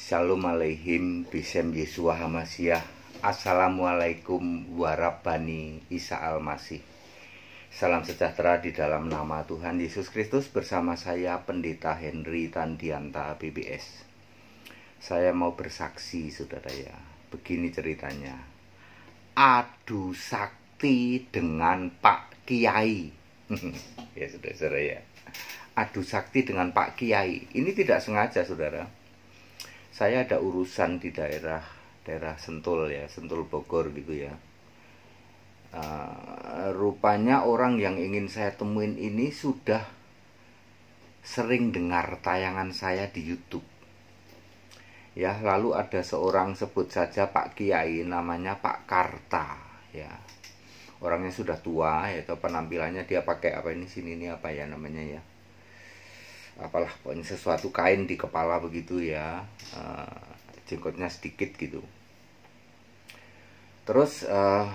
Shalom Aleihim Bisem Yesua Hamasyah Assalamualaikum warabani Isa Almasih Salam sejahtera di dalam nama Tuhan Yesus Kristus bersama saya Pendeta Henry Tandianta PBS Saya mau bersaksi saudara ya Begini ceritanya Adu sakti dengan Pak Kiai Ya saudara-saudara ya Adu sakti dengan Pak Kiai Ini tidak sengaja saudara saya ada urusan di daerah daerah Sentul ya Sentul Bogor gitu ya uh, rupanya orang yang ingin saya temuin ini sudah sering dengar tayangan saya di YouTube ya lalu ada seorang sebut saja Pak Kiai namanya Pak Karta ya orangnya sudah tua yaitu penampilannya dia pakai apa ini sini ini apa ya namanya ya apalah pokoknya sesuatu kain di kepala begitu ya uh, eh, jenggotnya sedikit gitu terus uh,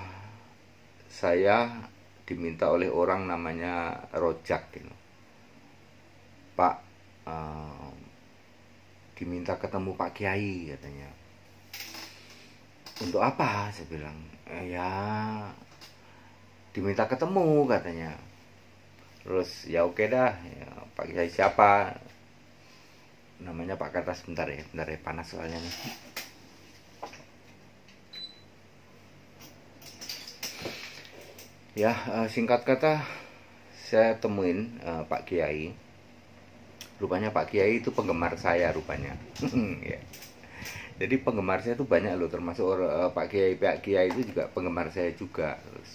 saya diminta oleh orang namanya Rojak gitu Pak uh, diminta ketemu Pak Kiai katanya untuk apa saya bilang ya diminta ketemu katanya terus ya oke okay dah ya, Pak Kiai siapa namanya Pak Kertas, sebentar ya bentar ya panas soalnya nih ya eh, singkat kata saya temuin uh, Pak Kiai rupanya Pak Kiai itu penggemar saya rupanya ya. jadi penggemar saya itu banyak loh termasuk uh, Pak Kiai Pak Kiai itu juga penggemar saya juga Terus,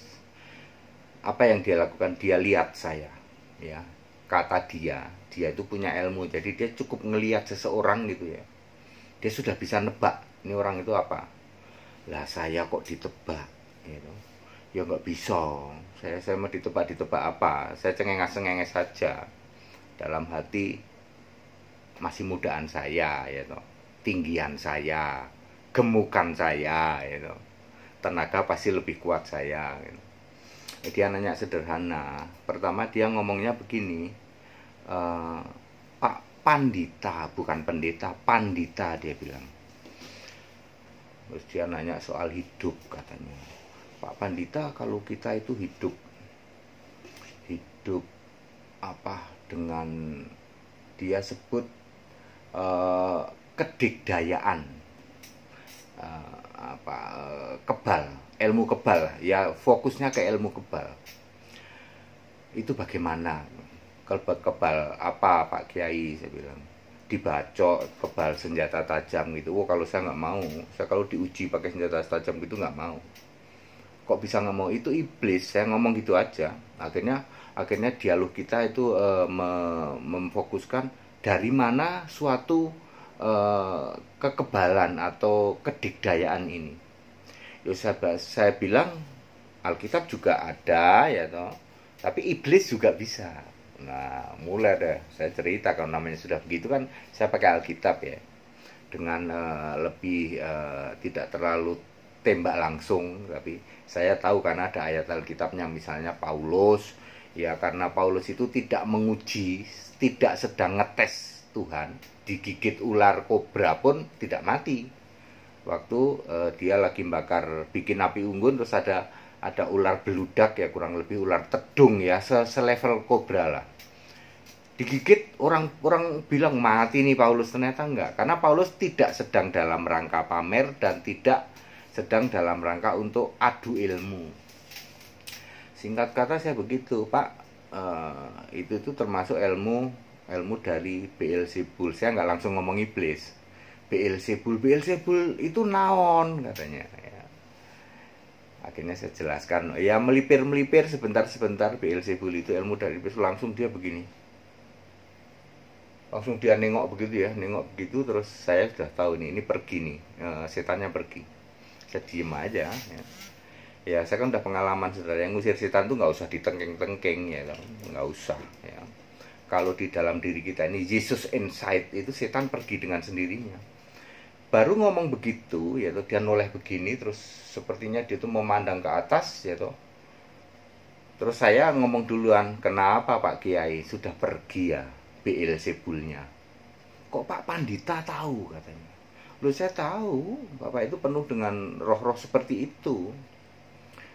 apa yang dia lakukan dia lihat saya ya kata dia dia itu punya ilmu jadi dia cukup ngelihat seseorang gitu ya dia sudah bisa nebak ini orang itu apa lah saya kok ditebak gitu ya nggak bisa saya saya mau ditebak ditebak apa saya cengengas cengenges saja dalam hati masih mudaan saya ya gitu tinggian saya gemukan saya ya gitu tenaga pasti lebih kuat saya gitu dia nanya sederhana pertama dia ngomongnya begini e, pak pandita bukan pendeta pandita dia bilang terus dia nanya soal hidup katanya pak pandita kalau kita itu hidup hidup apa dengan dia sebut uh, kedikdayaan uh, apa uh, kebal ilmu kebal ya fokusnya ke ilmu kebal itu bagaimana kalau kebal apa Pak Kiai saya bilang dibacok kebal senjata tajam gitu oh kalau saya nggak mau saya kalau diuji pakai senjata tajam gitu nggak mau kok bisa nggak mau itu iblis saya ngomong gitu aja akhirnya akhirnya dialog kita itu e, me, memfokuskan dari mana suatu e, kekebalan atau kedikdayaan ini Loh, saya, saya bilang hmm. Alkitab juga ada ya toh. Tapi iblis juga bisa. Nah, mulai deh saya cerita kalau namanya sudah begitu kan saya pakai Alkitab ya. Dengan uh, lebih uh, tidak terlalu tembak langsung tapi saya tahu karena ada ayat Alkitabnya misalnya Paulus ya karena Paulus itu tidak menguji, tidak sedang ngetes Tuhan, digigit ular kobra pun tidak mati waktu uh, dia lagi bakar bikin api unggun terus ada ada ular beludak ya kurang lebih ular tedung ya se selevel kobra lah digigit orang orang bilang mati nih Paulus ternyata enggak karena Paulus tidak sedang dalam rangka pamer dan tidak sedang dalam rangka untuk adu ilmu singkat kata saya begitu Pak uh, itu tuh termasuk ilmu ilmu dari BLC Bull saya nggak langsung ngomong iblis BLC Sebul BLC Sebul itu naon katanya ya. akhirnya saya jelaskan ya melipir melipir sebentar sebentar BLC Sebul itu ilmu dari itu langsung dia begini langsung dia nengok begitu ya nengok begitu terus saya sudah tahu nih ini pergi nih e, ya, setannya pergi saya diem aja ya. ya saya kan udah pengalaman sebenarnya, ngusir setan tuh nggak usah ditengking-tengking ya kan. nggak usah ya kalau di dalam diri kita ini Yesus inside itu setan pergi dengan sendirinya baru ngomong begitu ya toh, dia noleh begini terus sepertinya dia itu memandang ke atas ya toh terus saya ngomong duluan kenapa Pak Kiai sudah pergi ya BL sebulnya kok Pak Pandita tahu katanya lu saya tahu Bapak itu penuh dengan roh-roh seperti itu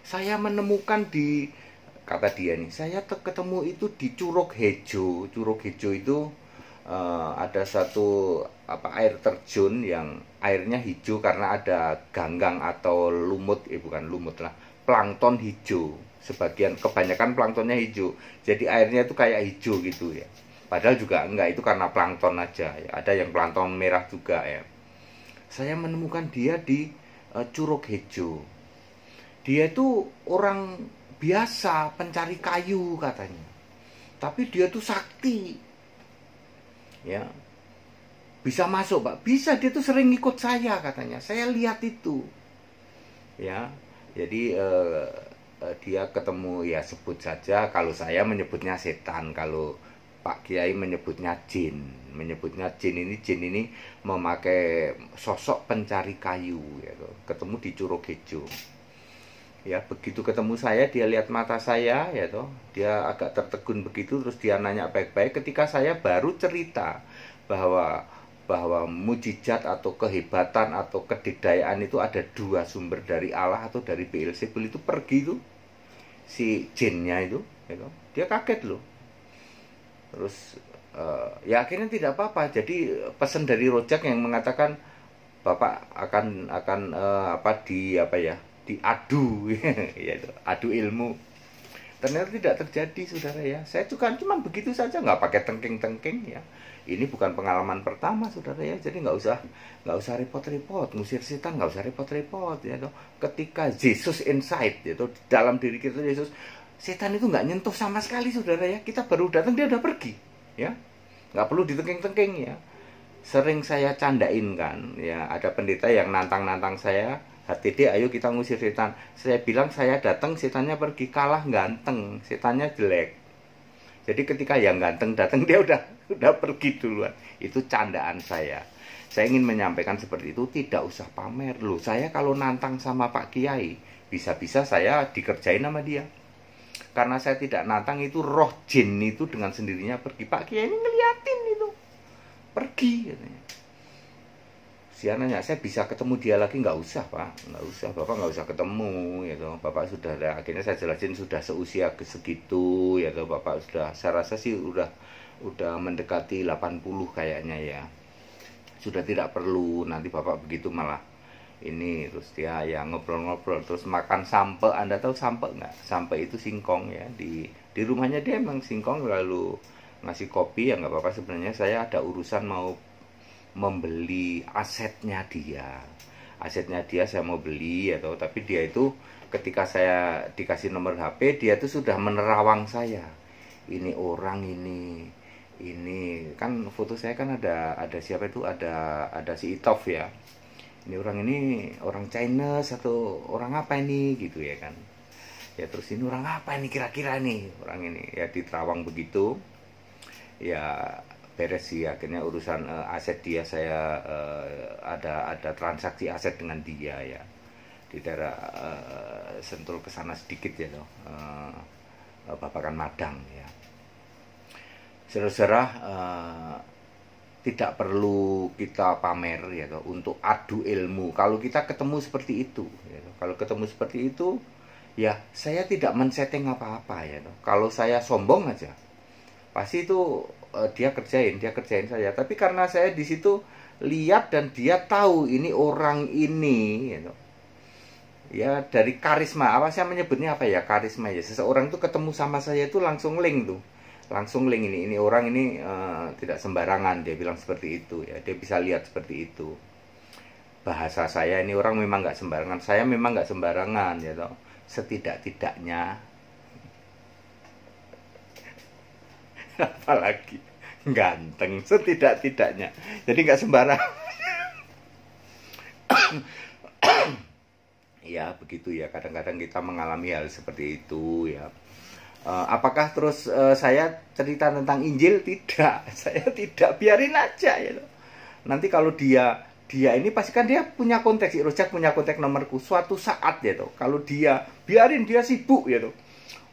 saya menemukan di kata dia nih saya ketemu itu di Curug Hejo Curug Hejo itu uh, ada satu apa air terjun yang airnya hijau karena ada ganggang atau lumut eh bukan lumut lah plankton hijau sebagian kebanyakan planktonnya hijau jadi airnya itu kayak hijau gitu ya padahal juga enggak itu karena plankton aja ya. ada yang plankton merah juga ya saya menemukan dia di e, curug hijau dia itu orang biasa pencari kayu katanya tapi dia tuh sakti ya bisa masuk pak bisa dia tuh sering ikut saya katanya saya lihat itu ya jadi eh, eh, dia ketemu ya sebut saja kalau saya menyebutnya setan kalau Pak Kiai menyebutnya jin menyebutnya jin ini jin ini memakai sosok pencari kayu ya gitu. ketemu di Curug Hijau ya begitu ketemu saya dia lihat mata saya ya toh dia agak tertegun begitu terus dia nanya baik-baik ketika saya baru cerita bahwa bahwa mujizat atau kehebatan atau kedidayaan itu ada dua sumber dari Allah atau dari PLC beli itu pergi itu si jinnya itu gitu, dia kaget loh terus uh, ya akhirnya tidak apa-apa jadi pesan dari Rojak yang mengatakan bapak akan akan uh, apa di apa ya diadu ya adu ilmu Ternyata tidak terjadi, saudara ya. Saya juga cuma begitu saja, nggak pakai tengking-tengking ya. Ini bukan pengalaman pertama, saudara ya. Jadi nggak usah nggak usah repot-repot, ngusir setan nggak usah repot-repot ya. Toh. Ketika Yesus inside itu ya, dalam diri kita Yesus, setan itu nggak nyentuh sama sekali, saudara ya. Kita baru datang dia udah pergi, ya. Nggak perlu ditengking-tengking ya. Sering saya candain kan, ya. Ada pendeta yang nantang-nantang saya, HTD ayo kita ngusir setan saya bilang saya datang setannya pergi kalah ganteng setannya jelek jadi ketika yang ganteng datang dia udah udah pergi duluan itu candaan saya saya ingin menyampaikan seperti itu tidak usah pamer loh saya kalau nantang sama Pak Kiai bisa-bisa saya dikerjain sama dia karena saya tidak nantang itu roh jin itu dengan sendirinya pergi Pak Kiai ini ngeliatin itu pergi katanya dia nanya saya bisa ketemu dia lagi nggak usah pak nggak usah bapak nggak usah ketemu gitu bapak sudah akhirnya saya jelasin sudah seusia ke segitu ya gitu. bapak sudah saya rasa sih udah udah mendekati 80 kayaknya ya sudah tidak perlu nanti bapak begitu malah ini terus dia ya ngobrol-ngobrol terus makan sampel anda tahu sampel nggak sampel itu singkong ya di di rumahnya dia emang singkong lalu ngasih kopi ya nggak apa-apa sebenarnya saya ada urusan mau membeli asetnya dia asetnya dia saya mau beli atau ya tapi dia itu ketika saya dikasih nomor HP dia itu sudah menerawang saya ini orang ini ini kan foto saya kan ada ada siapa itu ada ada si Itov ya ini orang ini orang China satu orang apa ini gitu ya kan ya terus ini orang apa ini kira-kira nih orang ini ya diterawang begitu ya beres sih akhirnya urusan uh, aset dia saya uh, ada ada transaksi aset dengan dia ya di daerah uh, sentul ke sana sedikit ya loh uh, bapakan madang ya serah saudara uh, tidak perlu kita pamer ya loh, untuk adu ilmu kalau kita ketemu seperti itu ya loh. kalau ketemu seperti itu ya saya tidak men-setting apa-apa ya loh. kalau saya sombong aja pasti itu uh, dia kerjain dia kerjain saya tapi karena saya di situ lihat dan dia tahu ini orang ini know, ya dari karisma apa saya menyebutnya apa ya karisma ya seseorang itu ketemu sama saya itu langsung link tuh langsung link ini ini orang ini uh, tidak sembarangan dia bilang seperti itu ya dia bisa lihat seperti itu bahasa saya ini orang memang nggak sembarangan saya memang nggak sembarangan ya you know. setidak tidaknya apalagi ganteng setidak-tidaknya jadi nggak sembarang ya begitu ya kadang-kadang kita mengalami hal seperti itu ya eh, apakah terus eh, saya cerita tentang Injil tidak saya tidak biarin aja ya nanti kalau dia dia ini pasti kan dia punya konteks Rojak punya konteks nomorku suatu saat ya tuh kalau dia biarin dia sibuk ya tuh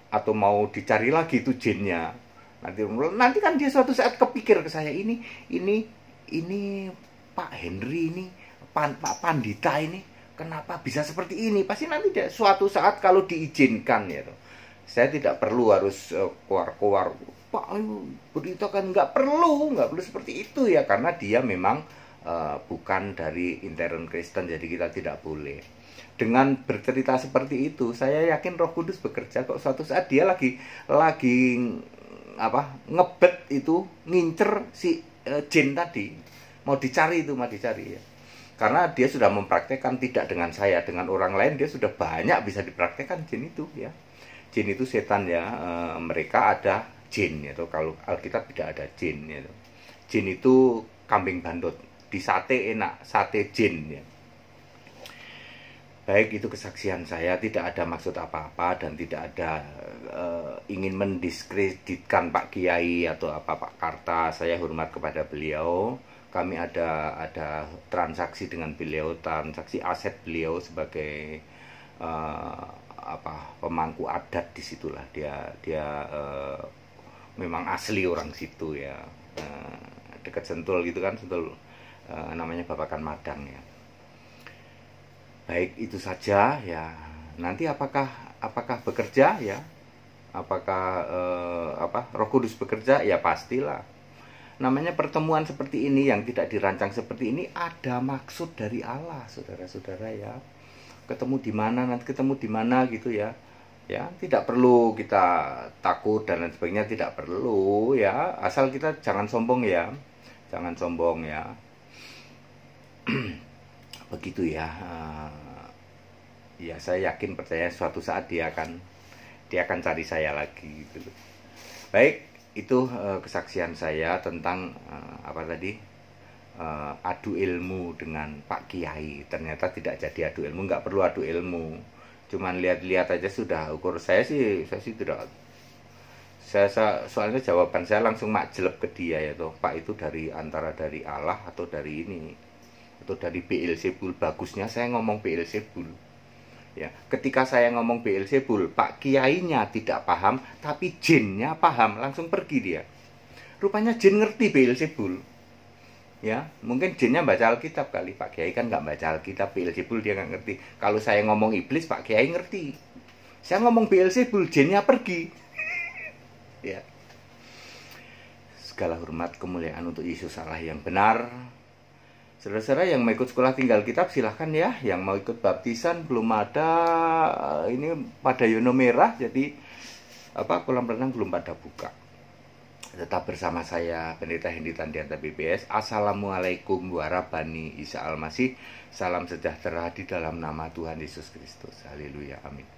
atau mau dicari lagi itu jinnya nanti nanti kan dia suatu saat kepikir ke saya ini ini ini Pak Henry ini Pan, Pak Pandita ini kenapa bisa seperti ini pasti nanti dia, suatu saat kalau diizinkan ya saya tidak perlu harus eh, keluar-keluar Pak ayo berita kan nggak perlu nggak perlu seperti itu ya karena dia memang uh, bukan dari intern Kristen jadi kita tidak boleh dengan bercerita seperti itu saya yakin Roh Kudus bekerja kok suatu saat dia lagi lagi apa ngebet itu ngincer si e, jin tadi mau dicari itu mau dicari ya karena dia sudah mempraktekkan tidak dengan saya dengan orang lain dia sudah banyak bisa dipraktekkan jin itu ya jin itu setan ya e, mereka ada jin ya tuh kalau Alkitab tidak ada jin ya, tuh jin itu kambing bandot di sate enak sate jin ya baik itu kesaksian saya tidak ada maksud apa-apa dan tidak ada uh, ingin mendiskreditkan Pak Kiai atau apa Pak Karta saya hormat kepada beliau kami ada ada transaksi dengan beliau transaksi aset beliau sebagai uh, apa pemangku adat disitulah dia dia uh, memang asli orang situ ya uh, dekat Sentul gitu kan Sentul uh, namanya Babakan Madang ya baik itu saja ya nanti apakah apakah bekerja ya apakah eh, apa Roh Kudus bekerja ya pastilah namanya pertemuan seperti ini yang tidak dirancang seperti ini ada maksud dari Allah saudara-saudara ya ketemu di mana nanti ketemu di mana gitu ya ya tidak perlu kita takut dan lain sebagainya tidak perlu ya asal kita jangan sombong ya jangan sombong ya begitu ya ah, ya saya yakin percaya suatu saat dia akan dia akan cari saya lagi gitu baik itu uh, kesaksian saya tentang uh, apa tadi uh, adu ilmu dengan Pak Kiai ternyata tidak jadi adu ilmu nggak perlu adu ilmu cuman lihat-lihat aja sudah ukur saya sih saya sih tidak saya, saya soalnya jawaban saya langsung makjelep ke dia ya toh Pak itu dari antara dari Allah atau dari ini atau dari blc Bul bagusnya saya ngomong blc Bul ya ketika saya ngomong BLC Bul Pak Kiainya tidak paham tapi jinnya paham langsung pergi dia rupanya jin ngerti BLC Bul ya mungkin jinnya baca Alkitab kali Pak Kiai kan nggak baca Alkitab BLC Bul dia nggak ngerti kalau saya ngomong iblis Pak Kiai ngerti saya ngomong BLC Bul jinnya pergi ya segala hormat kemuliaan untuk Yesus Allah yang benar Saudara-saudara yang mau ikut sekolah tinggal kitab silahkan ya. Yang mau ikut baptisan belum ada eh, ini pada Yono Merah jadi apa kolam renang belum pada buka. Tetap bersama saya Pendeta Hendi Tandianta BPS. Assalamualaikum warahmatullahi wabarakatuh. Salam sejahtera di dalam nama Tuhan Yesus Kristus. Haleluya. Amin.